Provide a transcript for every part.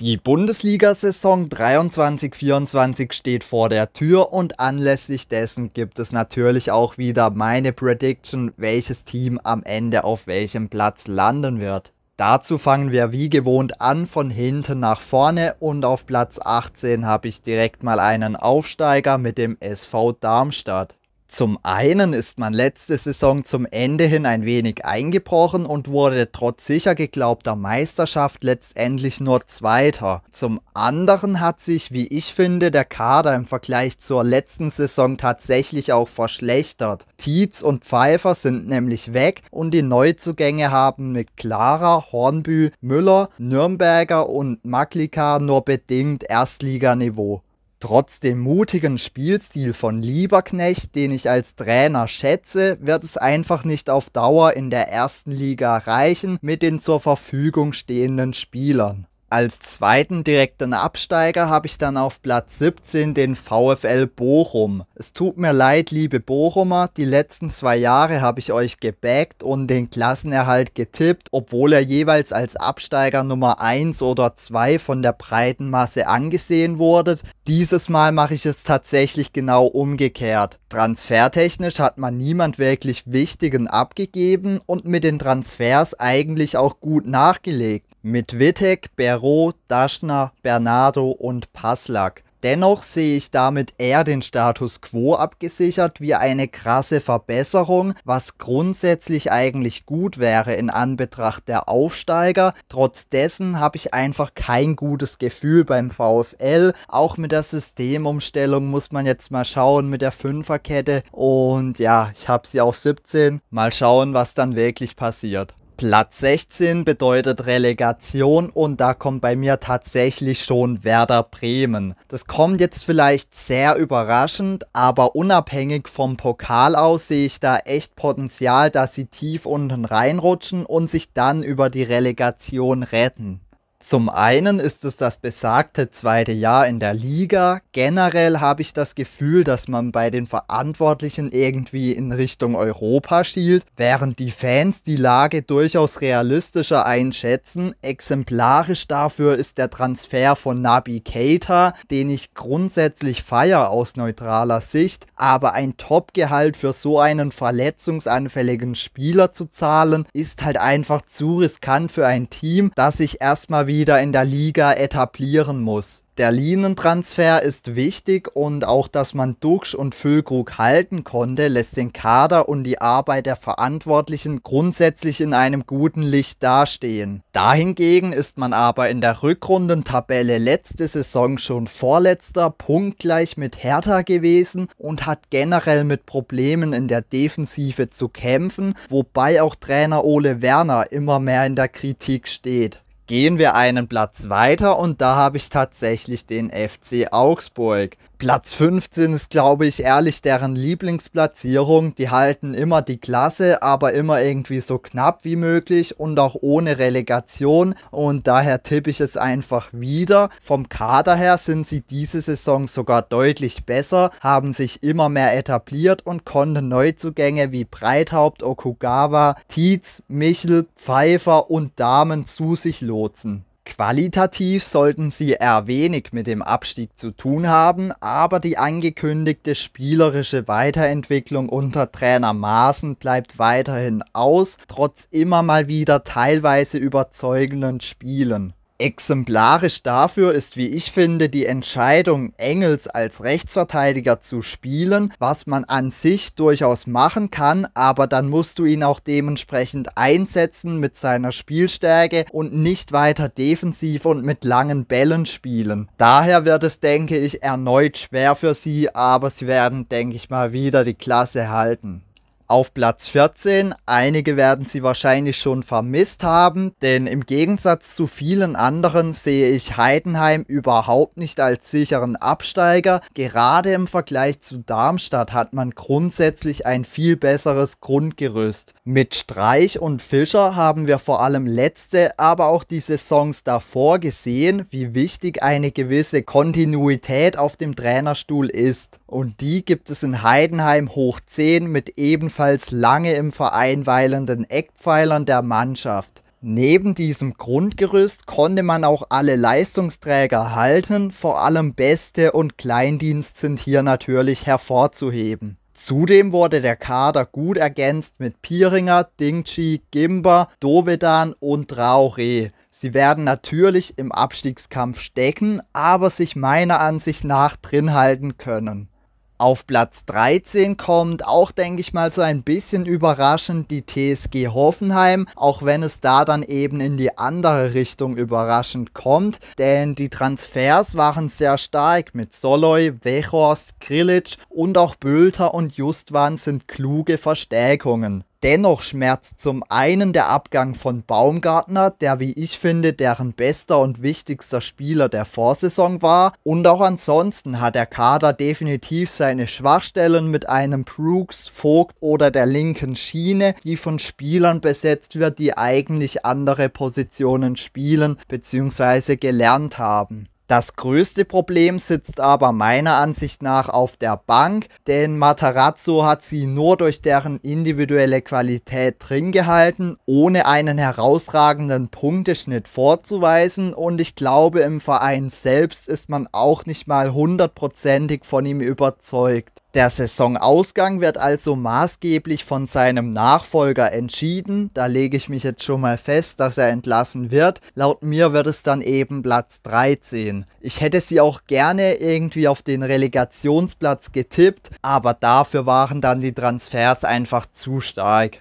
Die Bundesliga-Saison 23-24 steht vor der Tür und anlässlich dessen gibt es natürlich auch wieder meine Prediction, welches Team am Ende auf welchem Platz landen wird. Dazu fangen wir wie gewohnt an von hinten nach vorne und auf Platz 18 habe ich direkt mal einen Aufsteiger mit dem SV Darmstadt. Zum einen ist man letzte Saison zum Ende hin ein wenig eingebrochen und wurde trotz sicher geglaubter Meisterschaft letztendlich nur Zweiter. Zum anderen hat sich, wie ich finde, der Kader im Vergleich zur letzten Saison tatsächlich auch verschlechtert. Tietz und Pfeiffer sind nämlich weg und die Neuzugänge haben mit Clara, Hornbü, Müller, Nürnberger und Maklika nur bedingt Erstliganiveau. Trotz dem mutigen Spielstil von Lieberknecht, den ich als Trainer schätze, wird es einfach nicht auf Dauer in der ersten Liga reichen mit den zur Verfügung stehenden Spielern. Als zweiten direkten Absteiger habe ich dann auf Platz 17 den VfL Bochum. Es tut mir leid, liebe Bochumer, die letzten zwei Jahre habe ich euch gebackt und den Klassenerhalt getippt, obwohl er jeweils als Absteiger Nummer 1 oder 2 von der breiten Masse angesehen wurde. Dieses Mal mache ich es tatsächlich genau umgekehrt. Transfertechnisch hat man niemand wirklich Wichtigen abgegeben und mit den Transfers eigentlich auch gut nachgelegt. Mit Wittek, Berro Giroud, Daschner, Bernardo und Paslak. Dennoch sehe ich damit eher den Status quo abgesichert wie eine krasse Verbesserung, was grundsätzlich eigentlich gut wäre in Anbetracht der Aufsteiger. Trotz dessen habe ich einfach kein gutes Gefühl beim VfL. Auch mit der Systemumstellung muss man jetzt mal schauen mit der Fünferkette. Und ja, ich habe sie auf 17. Mal schauen, was dann wirklich passiert. Platz 16 bedeutet Relegation und da kommt bei mir tatsächlich schon Werder Bremen. Das kommt jetzt vielleicht sehr überraschend, aber unabhängig vom Pokal aus sehe ich da echt Potenzial, dass sie tief unten reinrutschen und sich dann über die Relegation retten. Zum einen ist es das besagte zweite Jahr in der Liga. Generell habe ich das Gefühl, dass man bei den Verantwortlichen irgendwie in Richtung Europa schielt, während die Fans die Lage durchaus realistischer einschätzen. Exemplarisch dafür ist der Transfer von Nabi Keita, den ich grundsätzlich feier aus neutraler Sicht, aber ein Topgehalt für so einen verletzungsanfälligen Spieler zu zahlen, ist halt einfach zu riskant für ein Team, das sich erstmal wieder wieder in der Liga etablieren muss. Der Linentransfer ist wichtig und auch, dass man Duxch und Füllkrug halten konnte, lässt den Kader und die Arbeit der Verantwortlichen grundsätzlich in einem guten Licht dastehen. Dahingegen ist man aber in der Rückrundentabelle letzte Saison schon vorletzter, punktgleich mit Hertha gewesen und hat generell mit Problemen in der Defensive zu kämpfen, wobei auch Trainer Ole Werner immer mehr in der Kritik steht. Gehen wir einen Platz weiter und da habe ich tatsächlich den FC Augsburg. Platz 15 ist, glaube ich, ehrlich deren Lieblingsplatzierung. Die halten immer die Klasse, aber immer irgendwie so knapp wie möglich und auch ohne Relegation. Und daher tippe ich es einfach wieder. Vom Kader her sind sie diese Saison sogar deutlich besser, haben sich immer mehr etabliert und konnten Neuzugänge wie Breithaupt, Okugawa, Tietz, Michel, Pfeiffer und Damen zu sich lotsen. Qualitativ sollten sie eher wenig mit dem Abstieg zu tun haben, aber die angekündigte spielerische Weiterentwicklung unter Trainer Maaßen bleibt weiterhin aus, trotz immer mal wieder teilweise überzeugenden Spielen. Exemplarisch dafür ist, wie ich finde, die Entscheidung, Engels als Rechtsverteidiger zu spielen, was man an sich durchaus machen kann, aber dann musst du ihn auch dementsprechend einsetzen mit seiner Spielstärke und nicht weiter defensiv und mit langen Bällen spielen. Daher wird es, denke ich, erneut schwer für sie, aber sie werden, denke ich mal, wieder die Klasse halten. Auf Platz 14, einige werden sie wahrscheinlich schon vermisst haben, denn im Gegensatz zu vielen anderen sehe ich Heidenheim überhaupt nicht als sicheren Absteiger. Gerade im Vergleich zu Darmstadt hat man grundsätzlich ein viel besseres Grundgerüst. Mit Streich und Fischer haben wir vor allem letzte, aber auch die Saisons davor gesehen, wie wichtig eine gewisse Kontinuität auf dem Trainerstuhl ist. Und die gibt es in Heidenheim hoch 10 mit ebenfalls ebenfalls lange im Verein weilenden Eckpfeilern der Mannschaft. Neben diesem Grundgerüst konnte man auch alle Leistungsträger halten, vor allem Beste und Kleindienst sind hier natürlich hervorzuheben. Zudem wurde der Kader gut ergänzt mit Pieringer, Dingchi, Gimba, Dovedan und Traoré. Sie werden natürlich im Abstiegskampf stecken, aber sich meiner Ansicht nach drinhalten können. Auf Platz 13 kommt auch, denke ich mal, so ein bisschen überraschend die TSG Hoffenheim, auch wenn es da dann eben in die andere Richtung überraschend kommt, denn die Transfers waren sehr stark mit Soloy, Wechhorst, Grilic und auch Bülter und Justwan sind kluge Verstärkungen. Dennoch schmerzt zum einen der Abgang von Baumgartner, der wie ich finde deren bester und wichtigster Spieler der Vorsaison war, und auch ansonsten hat der Kader definitiv seine Schwachstellen mit einem Brooks, Vogt oder der linken Schiene, die von Spielern besetzt wird, die eigentlich andere Positionen spielen bzw. gelernt haben. Das größte Problem sitzt aber meiner Ansicht nach auf der Bank, denn Matarazzo hat sie nur durch deren individuelle Qualität drin gehalten, ohne einen herausragenden Punkteschnitt vorzuweisen und ich glaube im Verein selbst ist man auch nicht mal hundertprozentig von ihm überzeugt. Der Saisonausgang wird also maßgeblich von seinem Nachfolger entschieden. Da lege ich mich jetzt schon mal fest, dass er entlassen wird. Laut mir wird es dann eben Platz 13. Wahnsinn. Ich hätte sie auch gerne irgendwie auf den Relegationsplatz getippt, aber dafür waren dann die Transfers einfach zu stark.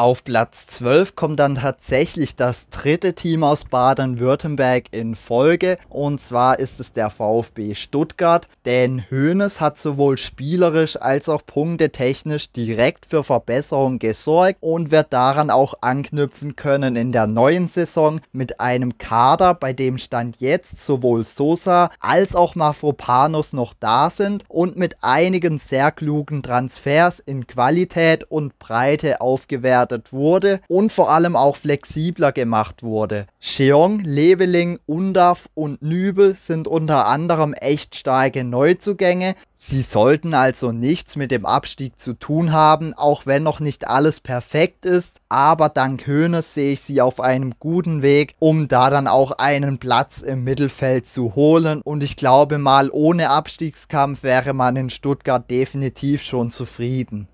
Auf Platz 12 kommt dann tatsächlich das dritte Team aus Baden-Württemberg in Folge und zwar ist es der VfB Stuttgart, denn Hoeneß hat sowohl spielerisch als auch punktetechnisch direkt für Verbesserung gesorgt und wird daran auch anknüpfen können in der neuen Saison mit einem Kader, bei dem Stand jetzt sowohl Sosa als auch Mafropanos noch da sind und mit einigen sehr klugen Transfers in Qualität und Breite aufgewertet ausgestattet wurde und vor allem auch flexibler gemacht wurde. Cheong, Leveling, Undav und Nübel sind unter anderem echt starke Neuzugänge. Sie sollten also nichts mit dem Abstieg zu tun haben, auch wenn noch nicht alles perfekt ist. Aber dank Höhnes sehe ich sie auf einem guten Weg, um da dann auch einen Platz im Mittelfeld zu holen. Und ich glaube mal, ohne Abstiegskampf wäre man in Stuttgart definitiv schon zufrieden.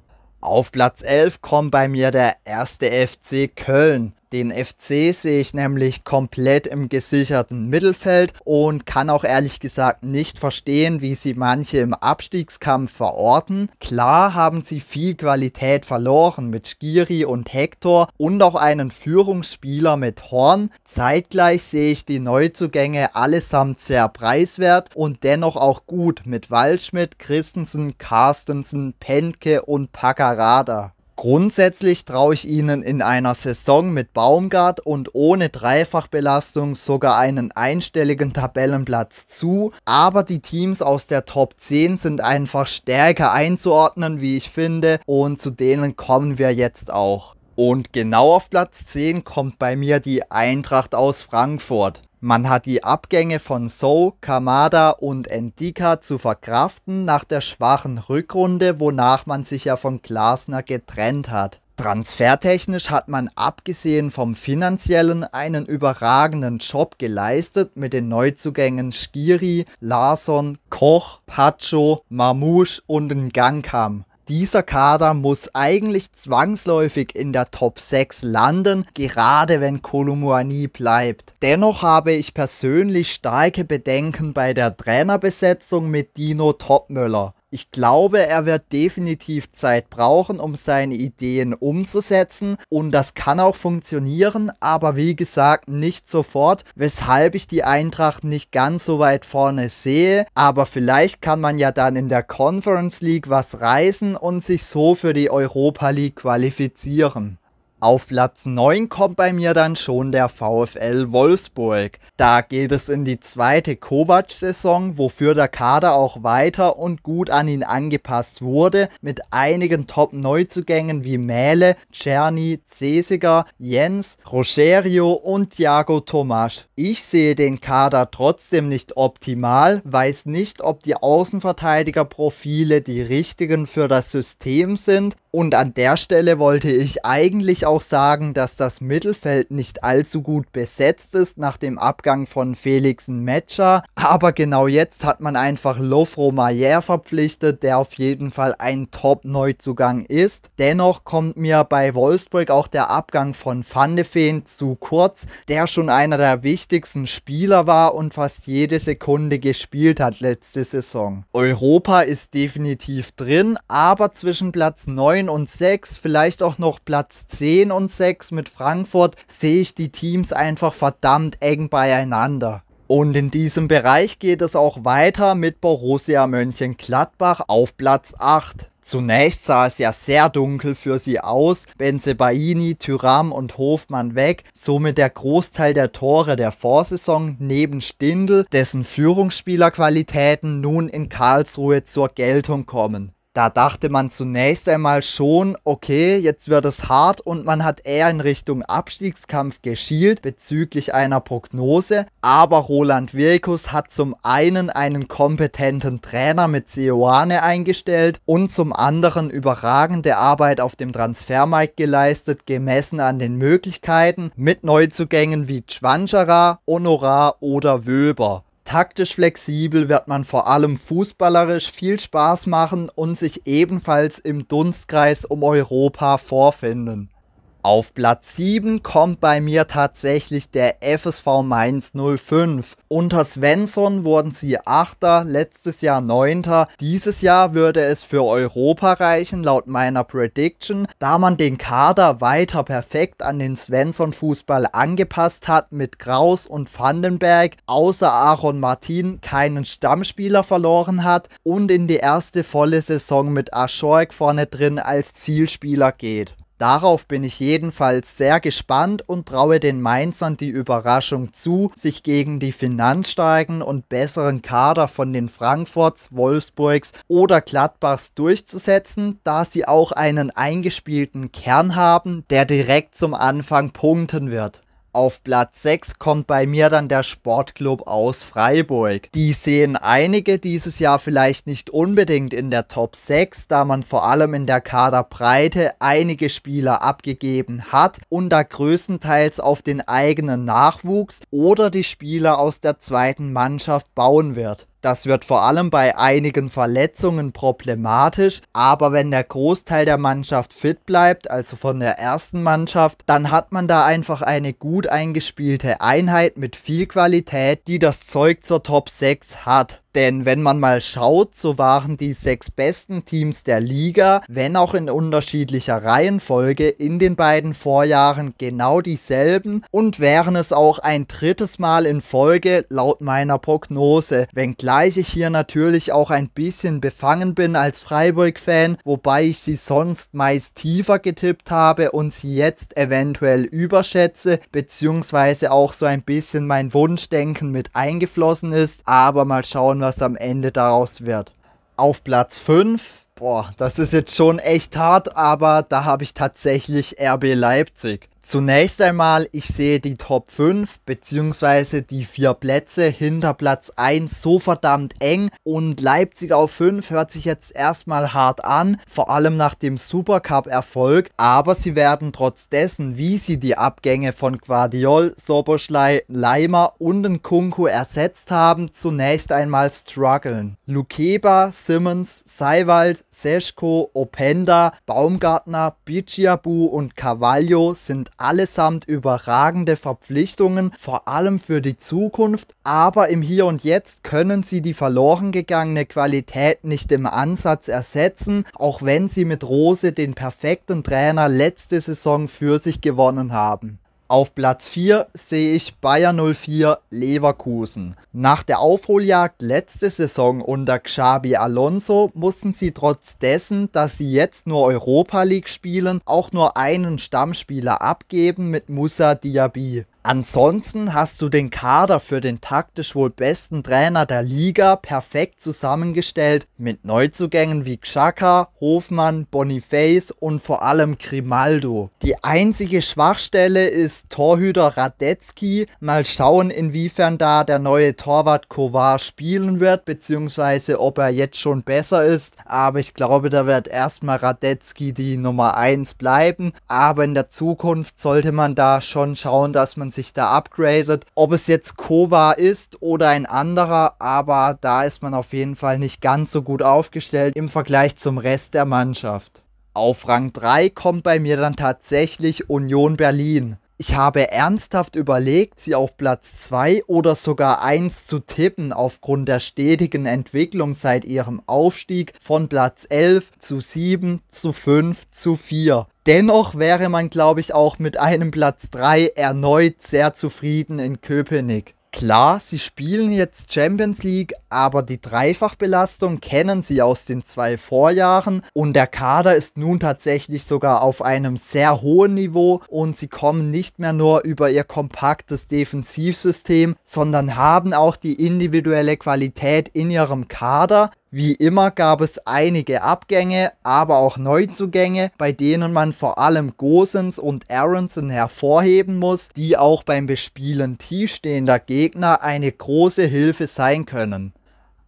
Auf Platz 11 kommt bei mir der erste FC Köln den FC sehe ich nämlich komplett im gesicherten Mittelfeld und kann auch ehrlich gesagt nicht verstehen, wie sie manche im Abstiegskampf verorten. Klar haben sie viel Qualität verloren mit Skiri und Hector und auch einen Führungsspieler mit Horn. Zeitgleich sehe ich die Neuzugänge allesamt sehr preiswert und dennoch auch gut mit Waldschmidt, Christensen, Carstensen, Penke und Paccarada. Grundsätzlich traue ich ihnen in einer Saison mit Baumgart und ohne Dreifachbelastung sogar einen einstelligen Tabellenplatz zu, aber die Teams aus der Top 10 sind einfach stärker einzuordnen, wie ich finde, und zu denen kommen wir jetzt auch. Und genau auf Platz 10 kommt bei mir die Eintracht aus Frankfurt. Man hat die Abgänge von So, Kamada und Endika zu verkraften nach der schwachen Rückrunde, wonach man sich ja von Glasner getrennt hat. Transfertechnisch hat man abgesehen vom finanziellen einen überragenden Job geleistet mit den Neuzugängen Skiri, Larson, Koch, Pacho, Mamouche und Ngankam dieser Kader muss eigentlich zwangsläufig in der Top 6 landen, gerade wenn Kolumuani bleibt. Dennoch habe ich persönlich starke Bedenken bei der Trainerbesetzung mit Dino Topmöller. Ich glaube, er wird definitiv Zeit brauchen, um seine Ideen umzusetzen und das kann auch funktionieren, aber wie gesagt, nicht sofort, weshalb ich die Eintracht nicht ganz so weit vorne sehe, aber vielleicht kann man ja dann in der Conference League was reißen und sich so für die Europa League qualifizieren. Auf Platz 9 kommt bei mir dann schon der VfL Wolfsburg. Da geht es in die zweite Kovac-Saison, wofür der Kader auch weiter und gut an ihn angepasst wurde, mit einigen Top-Neuzugängen wie Mähle, Czerny, Cesiger, Jens, Rogerio und Thiago Tomasch. Ich sehe den Kader trotzdem nicht optimal, weiß nicht, ob die Außenverteidigerprofile die richtigen für das System sind und an der Stelle wollte ich eigentlich auch auch sagen, dass das Mittelfeld nicht allzu gut besetzt ist nach dem Abgang von Felix Metscher. Aber genau jetzt hat man einfach Lofro Mayer verpflichtet, der auf jeden Fall ein Top-Neuzugang ist. Dennoch kommt mir bei Wolfsburg auch der Abgang von Van de Feen zu kurz, der schon einer der wichtigsten Spieler war und fast jede Sekunde gespielt hat letzte Saison. Europa ist definitiv drin, aber zwischen Platz 9 und 6, vielleicht auch noch Platz 10, 10 und 6 mit Frankfurt sehe ich die Teams einfach verdammt eng beieinander. Und in diesem Bereich geht es auch weiter mit Borussia Mönchengladbach auf Platz 8. Zunächst sah es ja sehr dunkel für sie aus, Benzebaini, Tyram und Hofmann weg, somit der Großteil der Tore der Vorsaison neben Stindl, dessen Führungsspielerqualitäten nun in Karlsruhe zur Geltung kommen da dachte man zunächst einmal schon, okay, jetzt wird es hart und man hat eher in Richtung Abstiegskampf geschielt bezüglich einer Prognose. Aber Roland Wirkus hat zum einen einen kompetenten Trainer mit Seoane eingestellt und zum anderen überragende Arbeit auf dem Transfermarkt geleistet, gemessen an den Möglichkeiten mit Neuzugängen wie Chwanchara, Honorar oder Wöber. Taktisch flexibel wird man vor allem fußballerisch viel Spaß machen und sich ebenfalls im Dunstkreis um Europa vorfinden. Auf Platz 7 kommt bei mir tatsächlich der FSV Mainz 05. Unter Svensson wurden sie 8., letztes Jahr 9. Dieses Jahr würde es für Europa reichen, laut meiner Prediction, da man den Kader weiter perfekt an den Svensson-Fußball angepasst hat, mit Kraus und Vandenberg außer Aaron Martin keinen Stammspieler verloren hat und in die erste volle Saison mit Aschork vorne drin als Zielspieler geht. Darauf bin ich jedenfalls sehr gespannt und traue den Mainzern die Überraschung zu, sich gegen die finanzstarken und besseren Kader von den Frankfurts, Wolfsburgs oder Gladbachs durchzusetzen, da sie auch einen eingespielten Kern haben, der direkt zum Anfang punkten wird. Auf Platz 6 kommt bei mir dann der Sportclub aus Freiburg. Die sehen einige dieses Jahr vielleicht nicht unbedingt in der Top 6, da man vor allem in der Kaderbreite einige Spieler abgegeben hat und da größtenteils auf den eigenen Nachwuchs oder die Spieler aus der zweiten Mannschaft bauen wird. Das wird vor allem bei einigen Verletzungen problematisch, aber wenn der Großteil der Mannschaft fit bleibt, also von der ersten Mannschaft, dann hat man da einfach eine gut eingespielte Einheit mit viel Qualität, die das Zeug zur Top 6 hat. Denn wenn man mal schaut, so waren die sechs besten Teams der Liga, wenn auch in unterschiedlicher Reihenfolge, in den beiden Vorjahren genau dieselben und wären es auch ein drittes Mal in Folge laut meiner Prognose, wenngleich ich hier natürlich auch ein bisschen befangen bin als Freiburg-Fan, wobei ich sie sonst meist tiefer getippt habe und sie jetzt eventuell überschätze, beziehungsweise auch so ein bisschen mein Wunschdenken mit eingeflossen ist, aber mal schauen, was am Ende daraus wird. Auf Platz 5, boah, das ist jetzt schon echt hart, aber da habe ich tatsächlich RB Leipzig. Zunächst einmal, ich sehe die Top 5 bzw. die vier Plätze hinter Platz 1 so verdammt eng und Leipzig auf 5 hört sich jetzt erstmal hart an, vor allem nach dem Supercup-Erfolg, aber sie werden trotz dessen, wie sie die Abgänge von Guardiol, Soboschlei, Leimer und Nkunku ersetzt haben, zunächst einmal strugglen. Lukeba, Simmons, Seiwald, Seschko, Openda, Baumgartner, Bichiabu und Cavallo sind allesamt überragende Verpflichtungen, vor allem für die Zukunft, aber im Hier und Jetzt können sie die verloren gegangene Qualität nicht im Ansatz ersetzen, auch wenn sie mit Rose den perfekten Trainer letzte Saison für sich gewonnen haben. Auf Platz 4 sehe ich Bayern 04 Leverkusen. Nach der Aufholjagd letzte Saison unter Xabi Alonso mussten sie trotz dessen, dass sie jetzt nur Europa League spielen, auch nur einen Stammspieler abgeben mit Moussa Diaby. Ansonsten hast du den Kader für den taktisch wohl besten Trainer der Liga perfekt zusammengestellt mit Neuzugängen wie Xhaka, Hofmann, Boniface und vor allem Grimaldo. Die einzige Schwachstelle ist Torhüter Radetzky. Mal schauen, inwiefern da der neue Torwart Kovar spielen wird, beziehungsweise ob er jetzt schon besser ist. Aber ich glaube, da wird erstmal Radetzky die Nummer 1 bleiben. Aber in der Zukunft sollte man da schon schauen, dass man sich da upgradet. Ob es jetzt Kova ist oder ein anderer, aber da ist man auf jeden Fall nicht ganz so gut aufgestellt im Vergleich zum Rest der Mannschaft. Auf Rang 3 kommt bei mir dann tatsächlich Union Berlin. Ich habe ernsthaft überlegt, sie auf Platz 2 oder sogar 1 zu tippen aufgrund der stetigen Entwicklung seit ihrem Aufstieg von Platz 11 zu 7 zu 5 zu 4. Dennoch wäre man, glaube ich, auch mit einem Platz 3 erneut sehr zufrieden in Köpenick. Klar, sie spielen jetzt Champions League, aber die Dreifachbelastung kennen sie aus den zwei Vorjahren und der Kader ist nun tatsächlich sogar auf einem sehr hohen Niveau und sie kommen nicht mehr nur über ihr kompaktes Defensivsystem, sondern haben auch die individuelle Qualität in ihrem Kader, wie immer gab es einige Abgänge, aber auch Neuzugänge, bei denen man vor allem Gosens und Aronson hervorheben muss, die auch beim Bespielen tiefstehender Gegner eine große Hilfe sein können.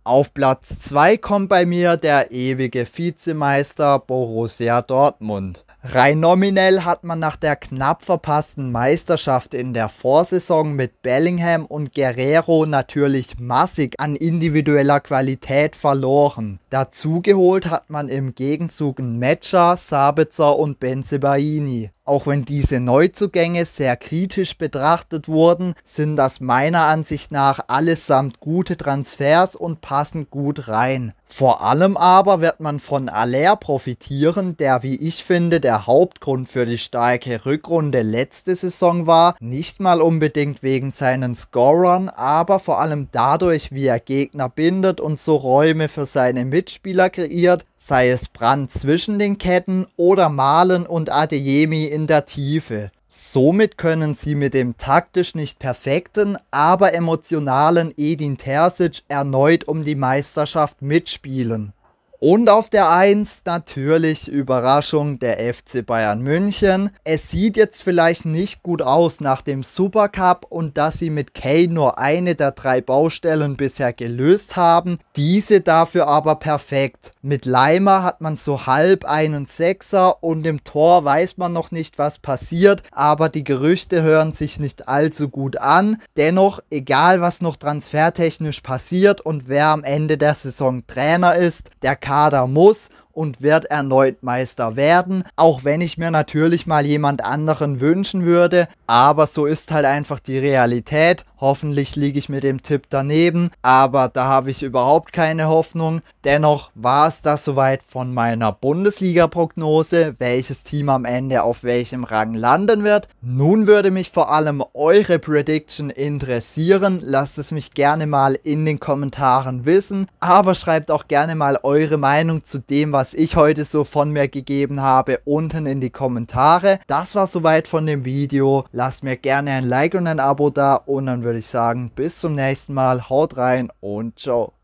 Auf Platz 2 kommt bei mir der ewige Vizemeister Borussia Dortmund. Rein nominell hat man nach der knapp verpassten Meisterschaft in der Vorsaison mit Bellingham und Guerrero natürlich massig an individueller Qualität verloren. Dazu geholt hat man im Gegenzug Metscher, Sabitzer und Benzebaini. Auch wenn diese Neuzugänge sehr kritisch betrachtet wurden, sind das meiner Ansicht nach allesamt gute Transfers und passen gut rein. Vor allem aber wird man von Aller profitieren, der wie ich finde der Hauptgrund für die starke Rückrunde letzte Saison war, nicht mal unbedingt wegen seinen Scorern, aber vor allem dadurch, wie er Gegner bindet und so Räume für seine Mitspieler kreiert, sei es Brand zwischen den Ketten oder Malen und Adeyemi in der Tiefe. Somit können sie mit dem taktisch nicht perfekten, aber emotionalen Edin Terzic erneut um die Meisterschaft mitspielen. Und auf der 1 natürlich Überraschung der FC Bayern München. Es sieht jetzt vielleicht nicht gut aus nach dem Supercup und dass sie mit Kane nur eine der drei Baustellen bisher gelöst haben, diese dafür aber perfekt. Mit Leimer hat man so halb einen Sechser und im Tor weiß man noch nicht, was passiert, aber die Gerüchte hören sich nicht allzu gut an. Dennoch, egal was noch transfertechnisch passiert und wer am Ende der Saison Trainer ist, der kann Kader muss und wird erneut Meister werden, auch wenn ich mir natürlich mal jemand anderen wünschen würde, aber so ist halt einfach die Realität. Hoffentlich liege ich mit dem Tipp daneben, aber da habe ich überhaupt keine Hoffnung. Dennoch war es das soweit von meiner Bundesliga-Prognose, welches Team am Ende auf welchem Rang landen wird. Nun würde mich vor allem eure Prediction interessieren. Lasst es mich gerne mal in den Kommentaren wissen, aber schreibt auch gerne mal eure Meinung zu dem, was was ich heute so von mir gegeben habe, unten in die Kommentare. Das war soweit von dem Video. Lasst mir gerne ein Like und ein Abo da und dann würde ich sagen, bis zum nächsten Mal. Haut rein und ciao.